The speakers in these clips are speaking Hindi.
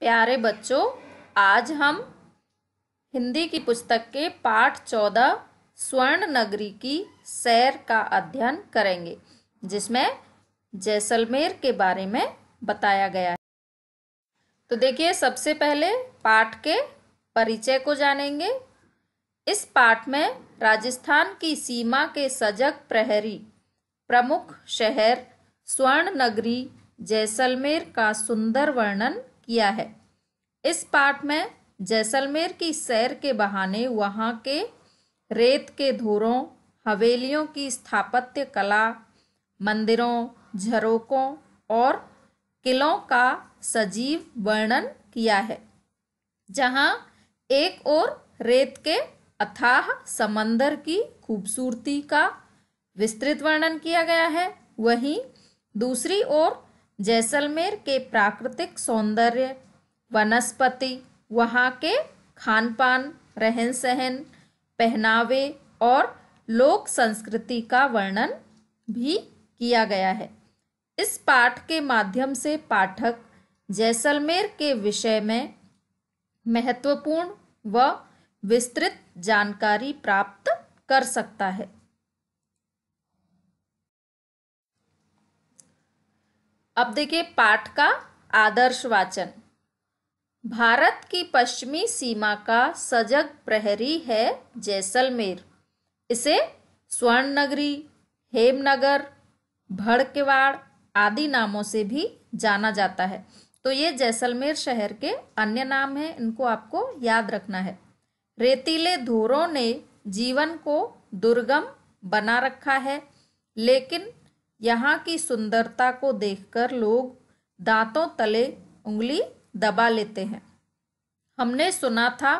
प्यारे बच्चों आज हम हिंदी की पुस्तक के पाठ चौदह स्वर्ण नगरी की सैर का अध्ययन करेंगे जिसमें जैसलमेर के बारे में बताया गया है तो देखिए सबसे पहले पाठ के परिचय को जानेंगे इस पाठ में राजस्थान की सीमा के सजग प्रहरी प्रमुख शहर स्वर्ण नगरी जैसलमेर का सुंदर वर्णन किया है इस पाठ में जैसलमेर की सैर के बहाने वहाँ के रेत के धोरों हवेलियों की स्थापत्य कला मंदिरों झरोकों और किलों का सजीव वर्णन किया है जहाँ एक ओर रेत के अथाह समंदर की खूबसूरती का विस्तृत वर्णन किया गया है वहीं दूसरी ओर जैसलमेर के प्राकृतिक सौंदर्य वनस्पति वहाँ के खान पान रहन सहन पहनावे और लोक संस्कृति का वर्णन भी किया गया है इस पाठ के माध्यम से पाठक जैसलमेर के विषय में महत्वपूर्ण व विस्तृत जानकारी प्राप्त कर सकता है अब देखिए पाठ का आदर्श वाचन भारत की पश्चिमी सीमा का सजग प्रहरी है जैसलमेर इसे स्वर्ण नगरी हेमनगर भड़केवाड़ आदि नामों से भी जाना जाता है तो ये जैसलमेर शहर के अन्य नाम हैं इनको आपको याद रखना है रेतीले धोरों ने जीवन को दुर्गम बना रखा है लेकिन यहाँ की सुंदरता को देखकर लोग दांतों तले उंगली दबा लेते हैं हमने सुना था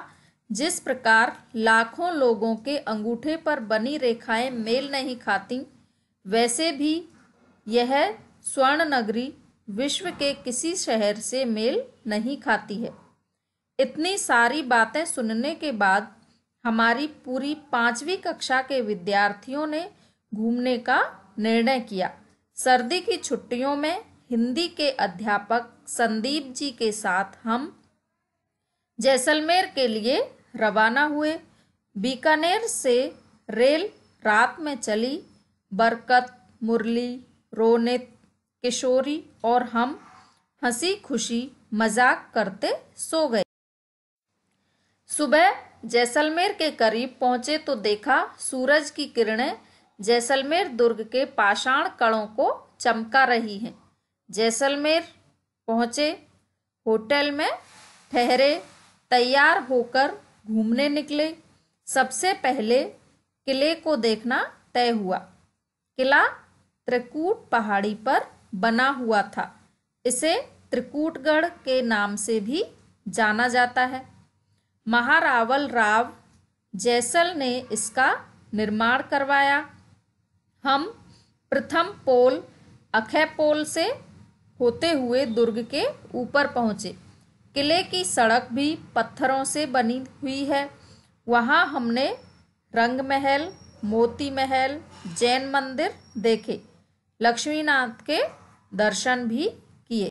जिस प्रकार लाखों लोगों के अंगूठे पर बनी रेखाएं मेल नहीं खाती वैसे भी यह स्वर्ण नगरी विश्व के किसी शहर से मेल नहीं खाती है इतनी सारी बातें सुनने के बाद हमारी पूरी पांचवी कक्षा के विद्यार्थियों ने घूमने का निर्णय किया सर्दी की छुट्टियों में हिंदी के अध्यापक संदीप जी के साथ हम जैसलमेर के लिए रवाना हुए बीकानेर से रेल रात में चली बरकत मुरली रोनित किशोरी और हम हंसी खुशी मजाक करते सो गए सुबह जैसलमेर के करीब पहुंचे तो देखा सूरज की किरणें जैसलमेर दुर्ग के पाषाण कणों को चमका रही हैं जैसलमेर पहुँचे होटल में ठहरे तैयार होकर घूमने निकले सबसे पहले किले को देखना तय हुआ किला त्रिकूट पहाड़ी पर बना हुआ था इसे त्रिकूटगढ़ के नाम से भी जाना जाता है महारावल राव जैसल ने इसका निर्माण करवाया हम प्रथम पोल अखय पोल से होते हुए दुर्ग के ऊपर पहुँचे किले की सड़क भी पत्थरों से बनी हुई है वहाँ हमने रंग महल मोती महल जैन मंदिर देखे लक्ष्मीनाथ के दर्शन भी किए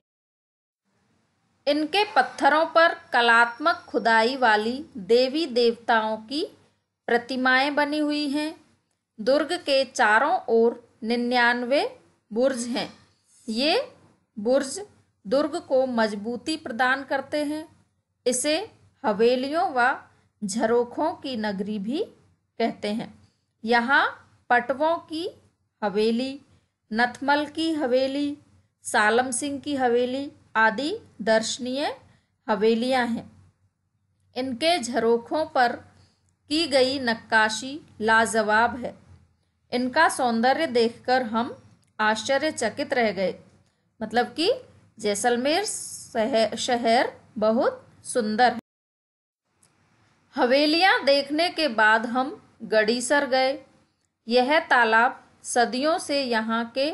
इनके पत्थरों पर कलात्मक खुदाई वाली देवी देवताओं की प्रतिमाएं बनी हुई हैं दुर्ग के चारों ओर निन्यानवे बुर्ज हैं ये बुर्ज दुर्ग को मजबूती प्रदान करते हैं इसे हवेलियों व झरोखों की नगरी भी कहते हैं यहाँ पटवों की हवेली नथमल की हवेली सालम सिंह की हवेली आदि दर्शनीय हवेलियाँ हैं इनके झरोखों पर की गई नक्काशी लाजवाब है इनका सौंदर्य देखकर हम आश्चर्यचकित रह गए मतलब कि जैसलमेर शहर बहुत सुंदर है हवेलियाँ देखने के बाद हम गड़ीसर गए यह तालाब सदियों से यहाँ के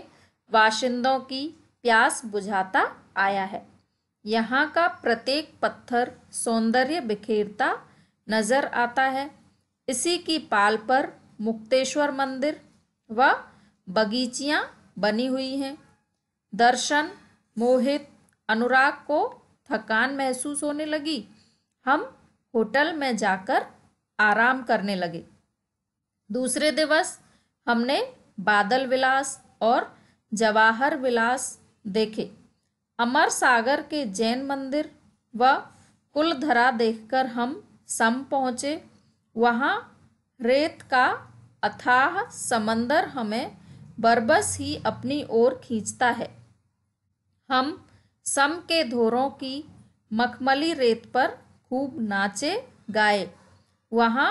बाशिंदों की प्यास बुझाता आया है यहाँ का प्रत्येक पत्थर सौंदर्य बिखेरता नजर आता है इसी की पाल पर मुक्तेश्वर मंदिर व बगीचियाँ बनी हुई हैं दर्शन मोहित अनुराग को थकान महसूस होने लगी हम होटल में जाकर आराम करने लगे दूसरे दिवस हमने बादल विलास और जवाहर विलास देखे अमर सागर के जैन मंदिर व कुलधरा देखकर हम सम पहुँचे वहाँ रेत का अथाह समंदर हमें बरबस ही अपनी ओर खींचता है हम सम के धोरों की मखमली रेत पर खूब नाचे गाए वहाँ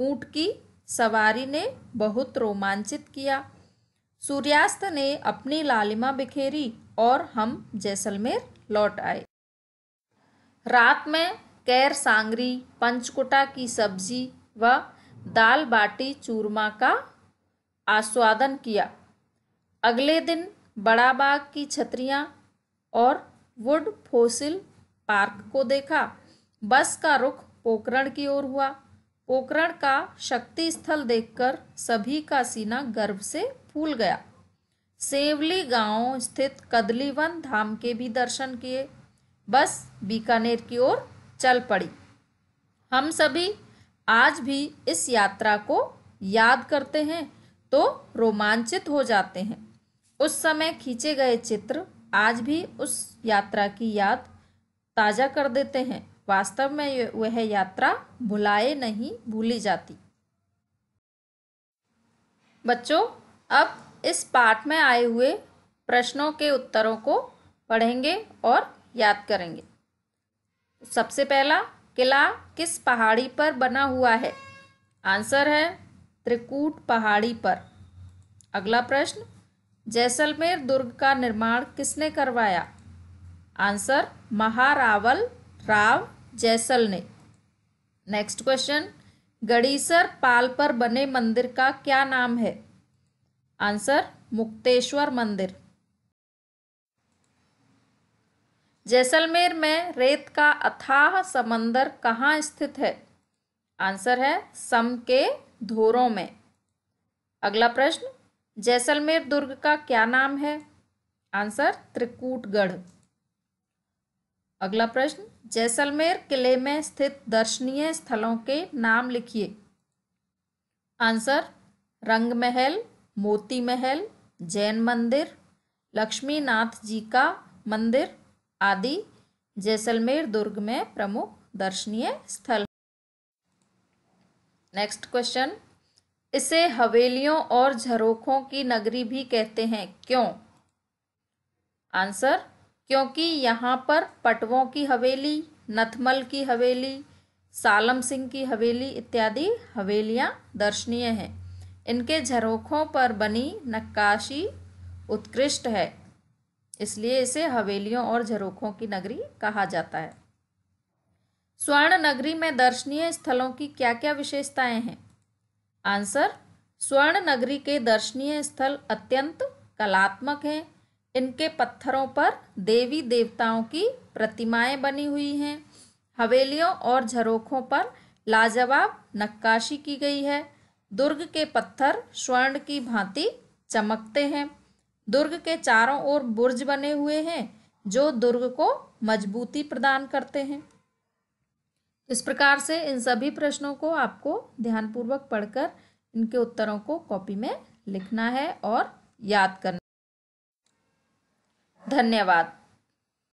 ऊँट की सवारी ने बहुत रोमांचित किया सूर्यास्त ने अपनी लालिमा बिखेरी और हम जैसलमेर लौट आए रात में कैर सांगरी पंचकुटा की सब्जी व दाल बाटी चूरमा का आस्वादन किया अगले दिन बड़ा बाग की छतरियाँ और वुड फोसिल पार्क को देखा बस का रुख पोकरण की ओर हुआ पोकरण का शक्ति स्थल देखकर सभी का सीना गर्व से फूल गया सेवली गांव स्थित कदलीवन धाम के भी दर्शन किए बस बीकानेर की ओर चल पड़ी हम सभी आज भी इस यात्रा को याद करते हैं तो रोमांचित हो जाते हैं उस समय खींचे गए चित्र आज भी उस यात्रा की याद ताज़ा कर देते हैं वास्तव में वह यात्रा भुलाए नहीं भूली जाती बच्चों अब इस पाठ में आए हुए प्रश्नों के उत्तरों को पढ़ेंगे और याद करेंगे सबसे पहला किला किस पहाड़ी पर बना हुआ है आंसर है त्रिकूट पहाड़ी पर अगला प्रश्न जैसलमेर दुर्ग का निर्माण किसने करवाया आंसर महारावल राव जैसल ने नेक्स्ट क्वेश्चन गड़ीसर पाल पर बने मंदिर का क्या नाम है आंसर मुक्तेश्वर मंदिर जैसलमेर में रेत का अथाह समंदर कहाँ स्थित है आंसर है सम के धोरों में अगला प्रश्न जैसलमेर दुर्ग का क्या नाम है आंसर त्रिकूटगढ़ अगला प्रश्न जैसलमेर किले में स्थित दर्शनीय स्थलों के नाम लिखिए आंसर रंग महल मोती महल जैन मंदिर लक्ष्मीनाथ जी का मंदिर आदि जैसलमेर दुर्ग में प्रमुख दर्शनीय स्थल नेक्स्ट क्वेश्चन इसे हवेलियों और झरोखों की नगरी भी कहते हैं क्यों आंसर क्योंकि यहाँ पर पटवों की हवेली नथमल की हवेली सालम सिंह की हवेली इत्यादि हवेलियाँ दर्शनीय हैं इनके झरोखों पर बनी नक्काशी उत्कृष्ट है इसलिए इसे हवेलियों और झरोखों की नगरी कहा जाता है स्वर्ण नगरी में दर्शनीय स्थलों की क्या क्या विशेषताएं हैं आंसर स्वर्ण नगरी के दर्शनीय स्थल अत्यंत कलात्मक हैं इनके पत्थरों पर देवी देवताओं की प्रतिमाएं बनी हुई हैं हवेलियों और झरोखों पर लाजवाब नक्काशी की गई है दुर्ग के पत्थर स्वर्ण की भांति चमकते हैं दुर्ग के चारों ओर बुर्ज बने हुए हैं जो दुर्ग को मजबूती प्रदान करते हैं इस प्रकार से इन सभी प्रश्नों को आपको ध्यानपूर्वक पढ़कर इनके उत्तरों को कॉपी में लिखना है और याद करना धन्यवाद